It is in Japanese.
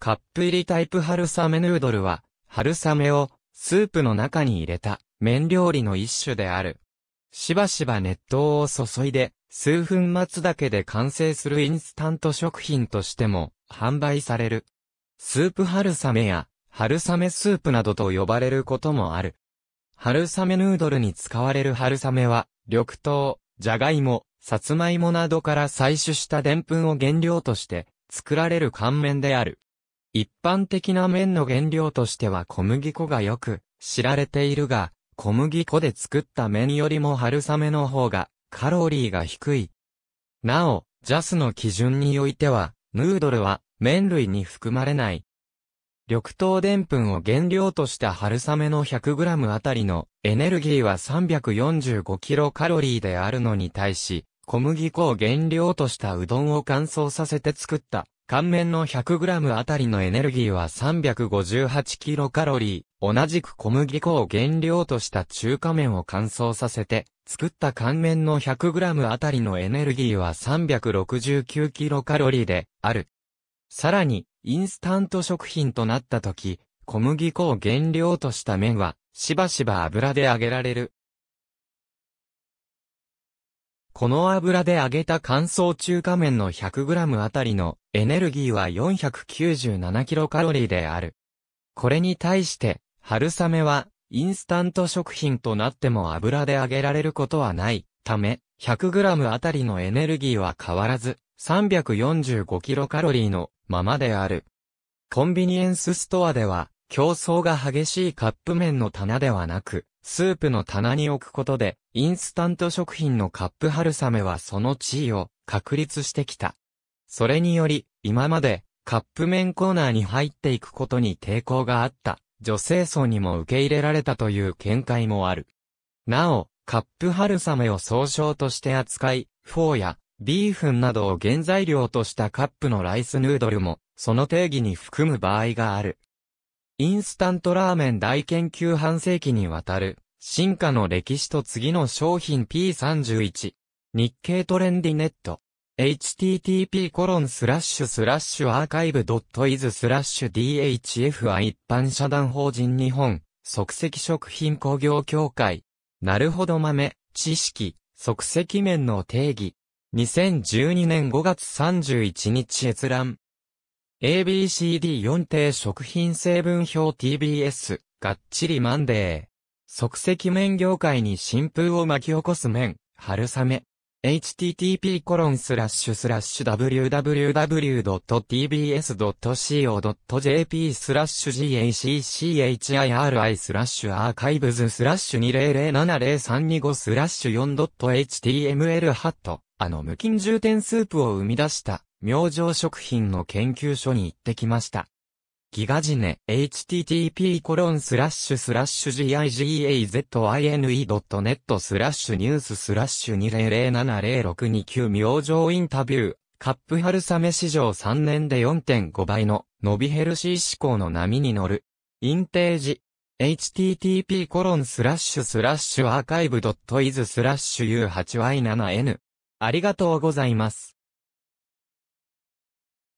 カップ入りタイプ春雨ヌードルは、春雨をスープの中に入れた麺料理の一種である。しばしば熱湯を注いで、数分待つだけで完成するインスタント食品としても販売される。スープ春雨や春雨スープなどと呼ばれることもある。春雨ヌードルに使われる春雨は、緑豆、じゃがいも、さつまいもなどから採取した澱粉を原料として作られる乾麺である。一般的な麺の原料としては小麦粉がよく知られているが、小麦粉で作った麺よりも春雨の方がカロリーが低い。なお、ジャスの基準においては、ヌードルは麺類に含まれない。緑豆でんぷんを原料とした春雨の 100g あたりのエネルギーは 345kcal であるのに対し、小麦粉を原料としたうどんを乾燥させて作った乾麺の 100g あたりのエネルギーは 358kcal、同じく小麦粉を原料とした中華麺を乾燥させて、作った乾麺の 100g あたりのエネルギーは 369kcal である。さらに、インスタント食品となった時、小麦粉を原料とした麺は、しばしば油で揚げられるこの油で揚げた乾燥中華麺の 100g あたりのエネルギーは 497kcal である。これに対して、春雨はインスタント食品となっても油で揚げられることはないため、100g あたりのエネルギーは変わらず、345キロカロリーのままである。コンビニエンスストアでは、競争が激しいカップ麺の棚ではなく、スープの棚に置くことで、インスタント食品のカップ春雨はその地位を確立してきた。それにより、今までカップ麺コーナーに入っていくことに抵抗があった女性層にも受け入れられたという見解もある。なお、カップ春雨を総称として扱い、フォーやビーフンなどを原材料としたカップのライスヌードルも、その定義に含む場合がある。インスタントラーメン大研究半世紀にわたる、進化の歴史と次の商品 P31。日経トレンディネット。http コロンスラッシュスラッシュアーカイブドットイズスラッシュ DHF は一般社団法人日本、即席食品工業協会。なるほど豆、知識、即席麺の定義。2012年5月31日閲覧。ABCD4 定食品成分表 TBS、がっちりマンデー。即席麺業界に新風を巻き起こす麺、春雨。http コロンスラッシュスラッシュ www.tbs.co.jp スラッシュ g a c c h i r i スラッシュアーカイブズスラッシュ2007325スラッシュ 4.html ハットあの無菌充填スープを生み出した明星食品の研究所に行ってきました。ギガジネ、http コロンスラッシュスラッシュ gigazine.net スラッシュニューススラッシュ2007062明星インタビュー。カップ春雨史上3年で4.5倍の伸びヘルシー志向の波に乗る。インテージ。http コロンスラッシュスラッシュアーカイブトイズスラッシュ u8y7n。ありがとうございます。